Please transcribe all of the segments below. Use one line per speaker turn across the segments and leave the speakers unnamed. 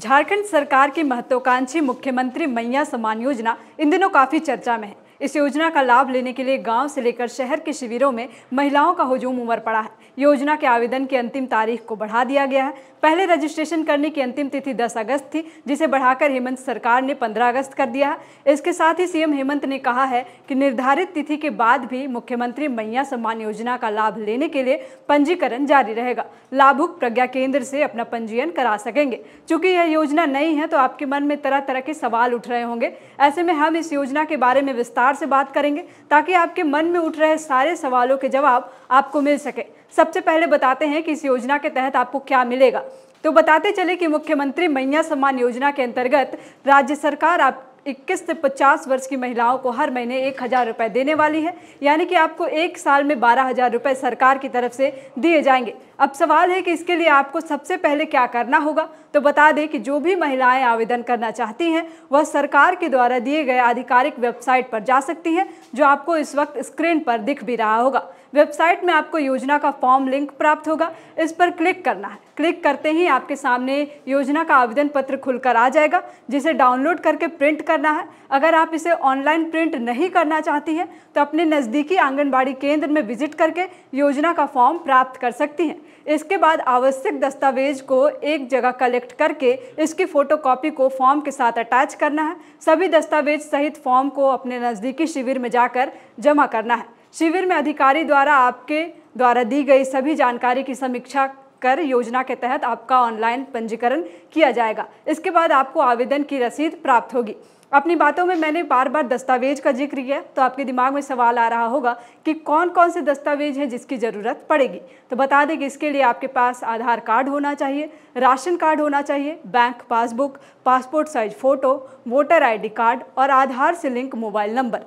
झारखंड सरकार की महत्वाकांक्षी मुख्यमंत्री मैया सम्मान योजना इन दिनों काफ़ी चर्चा में है इस योजना का लाभ लेने के लिए गांव से लेकर शहर के शिविरों में महिलाओं का हजूम उमर पड़ा है योजना के आवेदन की अंतिम तारीख को बढ़ा दिया गया है पहले रजिस्ट्रेशन करने की अंतिम तिथि 10 अगस्त थी जिसे बढ़ाकर हेमंत सरकार ने 15 अगस्त कर दिया है इसके साथ ही सीएम हेमंत ने कहा है कि निर्धारित तिथि के बाद भी मुख्यमंत्री मैया सम्मान योजना का लाभ लेने के लिए पंजीकरण जारी रहेगा लाभुक प्रज्ञा केंद्र से अपना पंजीयन करा सकेंगे चूंकि यह योजना नई है तो आपके मन में तरह तरह के सवाल उठ रहे होंगे ऐसे में हम इस योजना के बारे में विस्तार विस्तार से बात करेंगे ताकि आपके मन में उठ रहे सारे सवालों के जवाब आपको मिल सके सबसे पहले बताते हैं कि इस योजना के तहत आपको क्या मिलेगा तो बताते चले कि मुख्यमंत्री मैया सम्मान योजना के अंतर्गत राज्य सरकार आप इक्कीस से पचास वर्ष की महिलाओं को हर महीने एक हज़ार रुपये देने वाली है यानी कि आपको एक साल में बारह हज़ार रुपये सरकार की तरफ से दिए जाएंगे अब सवाल है कि इसके लिए आपको सबसे पहले क्या करना होगा तो बता दें कि जो भी महिलाएं आवेदन करना चाहती हैं वह सरकार के द्वारा दिए गए आधिकारिक वेबसाइट पर जा सकती हैं जो आपको इस वक्त स्क्रीन पर दिख भी रहा होगा वेबसाइट में आपको योजना का फॉर्म लिंक प्राप्त होगा इस पर क्लिक करना है क्लिक करते ही आपके सामने योजना का आवेदन पत्र खुलकर आ जाएगा जिसे डाउनलोड करके प्रिंट करना है अगर आप इसे ऑनलाइन प्रिंट नहीं करना चाहती हैं तो अपने नज़दीकी आंगनबाड़ी केंद्र में विजिट करके योजना का फॉर्म प्राप्त कर सकती हैं इसके बाद आवश्यक दस्तावेज को एक जगह कलेक्ट करके इसकी फ़ोटोकॉपी को फॉर्म के साथ अटैच करना है सभी दस्तावेज सहित फॉर्म को अपने नज़दीकी शिविर में जाकर जमा करना है शिविर में अधिकारी द्वारा आपके द्वारा दी गई सभी जानकारी की समीक्षा कर योजना के तहत आपका ऑनलाइन पंजीकरण किया जाएगा इसके बाद आपको आवेदन की रसीद प्राप्त होगी अपनी बातों में मैंने बार बार दस्तावेज का जिक्र किया तो आपके दिमाग में सवाल आ रहा होगा कि कौन कौन से दस्तावेज हैं जिसकी ज़रूरत पड़ेगी तो बता दें कि इसके लिए आपके पास आधार कार्ड होना चाहिए राशन कार्ड होना चाहिए bank passbook passport size photo voter ID card और आधार से लिंक मोबाइल नंबर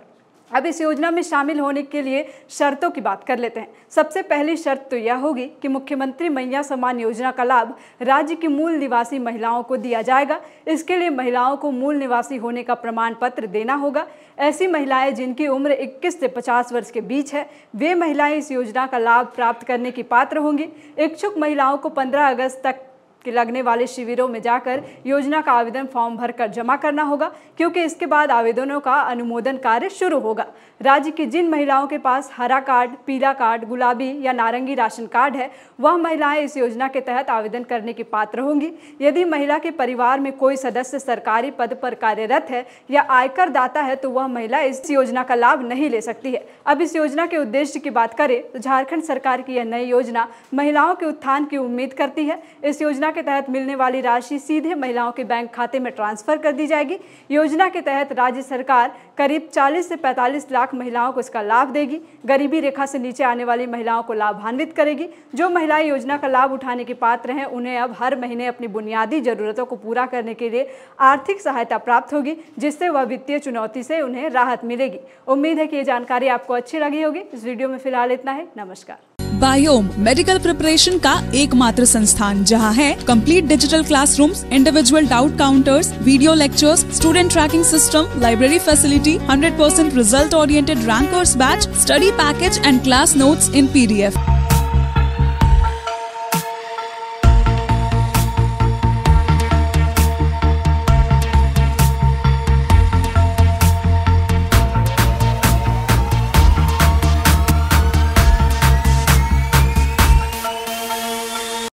अब इस योजना में शामिल होने के लिए शर्तों की बात कर लेते हैं सबसे पहली शर्त तो यह होगी कि मुख्यमंत्री मैया सम्मान योजना का लाभ राज्य की मूल निवासी महिलाओं को दिया जाएगा इसके लिए महिलाओं को मूल निवासी होने का प्रमाण पत्र देना होगा ऐसी महिलाएं जिनकी उम्र 21 से 50 वर्ष के बीच है वे महिलाएं इस योजना का लाभ प्राप्त करने की पात्र होंगी इच्छुक महिलाओं को पंद्रह अगस्त तक के लगने वाले शिविरों में जाकर योजना का आवेदन फॉर्म भरकर जमा करना होगा क्योंकि इसके बाद आवेदनों का अनुमोदन कार्य शुरू होगा राज्य की जिन महिलाओं के पास हरा कार्ड पीला कार्ड गुलाबी या नारंगी राशन कार्ड है वह महिलाएं इस योजना के तहत आवेदन करने के पात्र होंगी यदि महिला के परिवार में कोई सदस्य सरकारी पद पर कार्यरत है या आयकर दाता है तो वह महिला इस योजना का लाभ नहीं ले सकती है अब इस योजना के उद्देश्य की बात करें तो झारखंड सरकार की यह नई योजना महिलाओं के उत्थान की उम्मीद करती है इस योजना के तहत मिलने वाली राशि सीधे महिलाओं के बैंक खाते में ट्रांसफर कर दी जाएगी योजना के तहत राज्य सरकार करीब 40 से 45 लाख महिलाओं को इसका लाभ देगी गरीबी रेखा से नीचे आने वाली महिलाओं को लाभान्वित करेगी जो महिलाएं योजना का लाभ उठाने के पात्र हैं उन्हें अब हर महीने अपनी बुनियादी जरूरतों को पूरा करने के लिए आर्थिक सहायता प्राप्त होगी जिससे वह वित्तीय चुनौती से उन्हें राहत मिलेगी उम्मीद है कि ये जानकारी आपको अच्छी लगी होगी इस वीडियो में फिलहाल इतना है नमस्कार बायोम मेडिकल प्रिपरेशन का एकमात्र संस्थान जहां है complete digital classrooms, individual doubt counters video lectures student tracking system library facility 100% result oriented rankers batch study package and class notes in PDF